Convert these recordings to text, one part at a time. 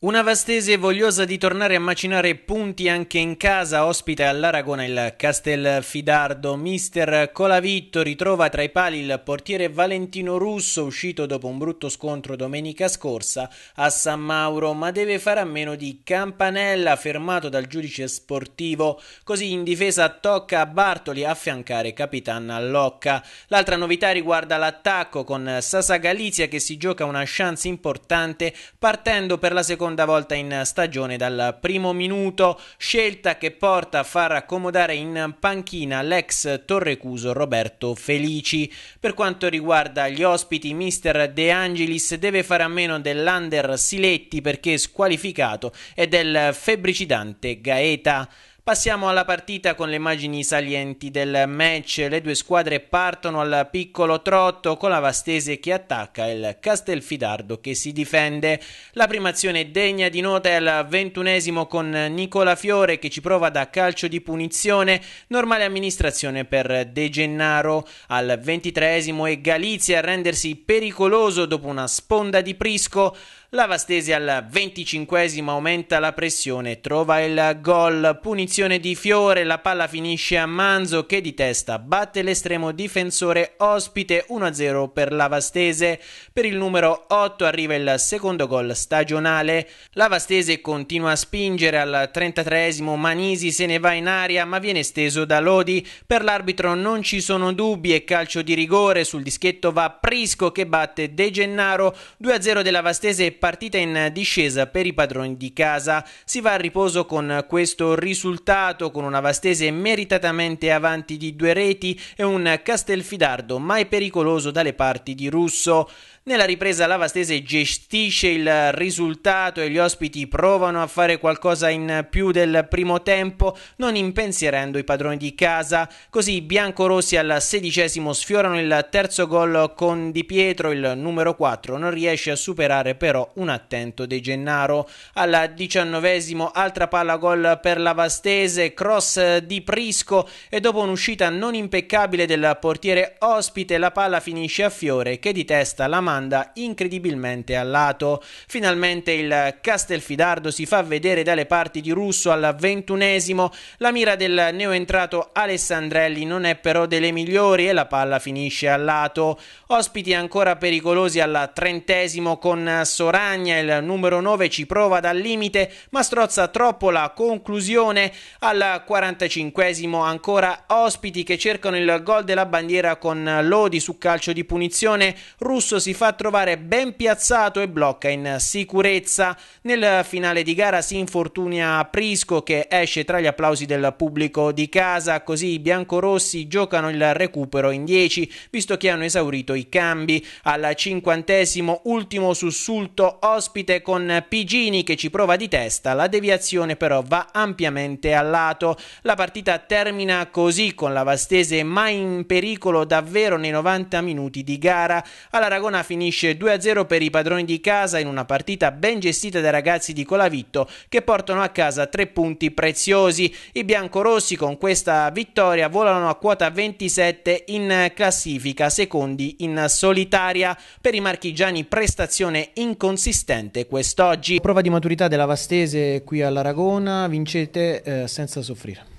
Una vastese vogliosa di tornare a macinare punti anche in casa ospite all'Aragona il Castelfidardo. Mister Colavitto ritrova tra i pali il portiere Valentino Russo uscito dopo un brutto scontro domenica scorsa a San Mauro, ma deve fare a meno di Campanella fermato dal giudice sportivo. Così in difesa tocca a Bartoli affiancare Capitan Locca. L'altra novità riguarda l'attacco con Sasa Galizia che si gioca una chance importante partendo per la seconda seconda volta in stagione dal primo minuto, scelta che porta a far accomodare in panchina l'ex Torrecuso Roberto Felici. Per quanto riguarda gli ospiti, mister De Angelis deve fare a meno dell'Under Siletti perché squalificato e del febbricitante Gaeta. Passiamo alla partita con le immagini salienti del match. Le due squadre partono al piccolo trotto con la Vastese che attacca e il Castelfidardo che si difende. La prima azione degna di nota è al ventunesimo con Nicola Fiore che ci prova da calcio di punizione, normale amministrazione per De Gennaro. Al ventitreesimo è Galizia a rendersi pericoloso dopo una sponda di Prisco. La al 25 aumenta la pressione, trova il gol, punizione di Fiore, la palla finisce a Manzo che di testa batte l'estremo difensore ospite 1-0 per Lavastese. Per il numero 8 arriva il secondo gol stagionale. Lavastese continua a spingere al 33 Manisi se ne va in aria ma viene steso da Lodi. Per l'arbitro non ci sono dubbi e calcio di rigore sul dischetto va Prisco che batte De Gennaro 2-0 della Vastese partita in discesa per i padroni di casa. Si va a riposo con questo risultato, con una Vastese meritatamente avanti di due reti e un Castelfidardo mai pericoloso dalle parti di Russo. Nella ripresa la Vastese gestisce il risultato e gli ospiti provano a fare qualcosa in più del primo tempo, non impensierendo i padroni di casa. Così i biancorossi al sedicesimo sfiorano il terzo gol con Di Pietro, il numero 4 non riesce a superare però un attento De Gennaro. Al diciannovesimo altra palla gol per la Vastese, cross di Prisco e dopo un'uscita non impeccabile del portiere ospite la palla finisce a Fiore che di testa la manda incredibilmente a lato. Finalmente il Castelfidardo si fa vedere dalle parti di Russo al ventunesimo, la mira del neoentrato Alessandrelli non è però delle migliori e la palla finisce a lato. Ospiti ancora pericolosi al trentesimo con Sorano Aragna, il numero 9 ci prova dal limite ma strozza troppo la conclusione al 45esimo ancora ospiti che cercano il gol della bandiera con Lodi su calcio di punizione, Russo si fa trovare ben piazzato e blocca in sicurezza. Nel finale di gara si infortuna Prisco che esce tra gli applausi del pubblico di casa, così i biancorossi giocano il recupero in 10 visto che hanno esaurito i cambi. Al cinquantesimo ultimo sussulto ospite con Pigini che ci prova di testa, la deviazione però va ampiamente a lato. La partita termina così con la Vastese mai in pericolo davvero nei 90 minuti di gara. All'Aragona finisce 2-0 per i padroni di casa in una partita ben gestita dai ragazzi di Colavitto che portano a casa tre punti preziosi. I biancorossi con questa vittoria volano a quota 27 in classifica, secondi in solitaria. Per i marchigiani prestazione inconsistente consistente quest'oggi. Prova di maturità della Vastese qui all'Aragona, vincete eh, senza soffrire.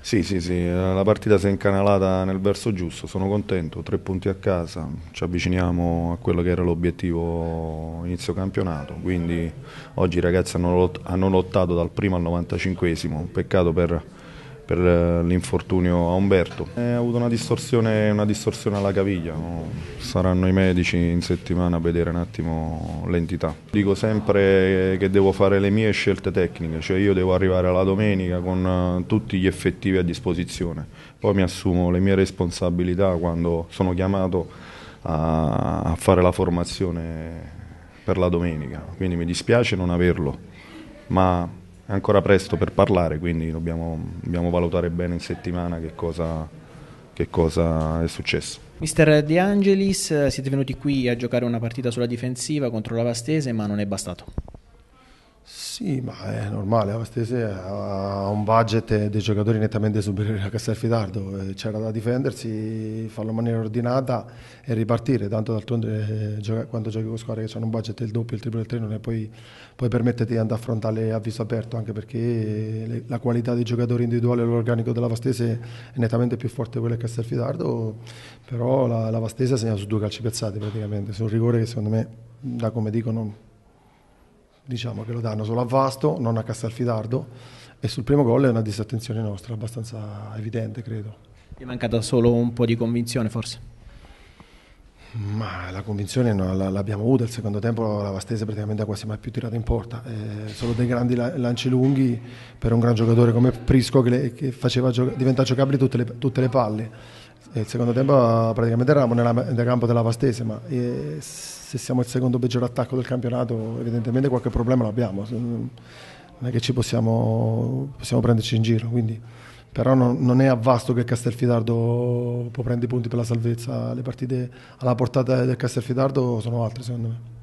Sì, sì, sì, eh, la partita si è incanalata nel verso giusto, sono contento, tre punti a casa, ci avviciniamo a quello che era l'obiettivo inizio campionato, quindi oggi i ragazzi hanno, hanno lottato dal primo al 95esimo, peccato per per eh, l'infortunio a Umberto. Ha avuto una distorsione, una distorsione alla caviglia, no? saranno i medici in settimana a vedere un attimo l'entità. Dico sempre che devo fare le mie scelte tecniche, cioè io devo arrivare alla domenica con eh, tutti gli effettivi a disposizione, poi mi assumo le mie responsabilità quando sono chiamato a fare la formazione per la domenica, quindi mi dispiace non averlo, ma è ancora presto per parlare, quindi dobbiamo, dobbiamo valutare bene in settimana che cosa, che cosa è successo. Mister De Angelis, eh, siete venuti qui a giocare una partita sulla difensiva contro la Vastese, ma non è bastato. Sì, ma è normale, Avastese ha un budget dei giocatori nettamente superiore a Castelfidardo, eh, c'era da difendersi, farlo in maniera ordinata e ripartire, tanto d'altronde eh, quando giochi con squadre che hanno un budget del doppio, il triplo del treno, non è poi, poi permetterti di andare a affrontare a viso aperto, anche perché eh, la qualità dei giocatori individuali e l'organico della Vastese è nettamente più forte di quella di Castelfidardo, però la, la Vastese ha segnato su due calci piazzati praticamente, su un rigore che secondo me, da come dicono, diciamo che lo danno solo a Vasto, non a Castelfidardo e sul primo gol è una disattenzione nostra abbastanza evidente credo. Gli è mancata solo un po' di convinzione forse? Ma la convinzione no, l'abbiamo avuta, il secondo tempo la Vastese praticamente ha quasi mai più tirato in porta, eh, solo dei grandi lanci lunghi per un gran giocatore come Prisco che, le, che faceva gioca- diventare giocabili tutte le, tutte le palle il eh, secondo tempo praticamente eravamo nella, nel campo della Vastese, ma eh, se siamo il secondo peggior attacco del campionato evidentemente qualche problema l'abbiamo, non è che ci possiamo, possiamo prenderci in giro, quindi, però non, non, è a vasto che Castelfidardo può prendere i punti per la salvezza, le partite alla portata del Castelfidardo sono altre secondo me.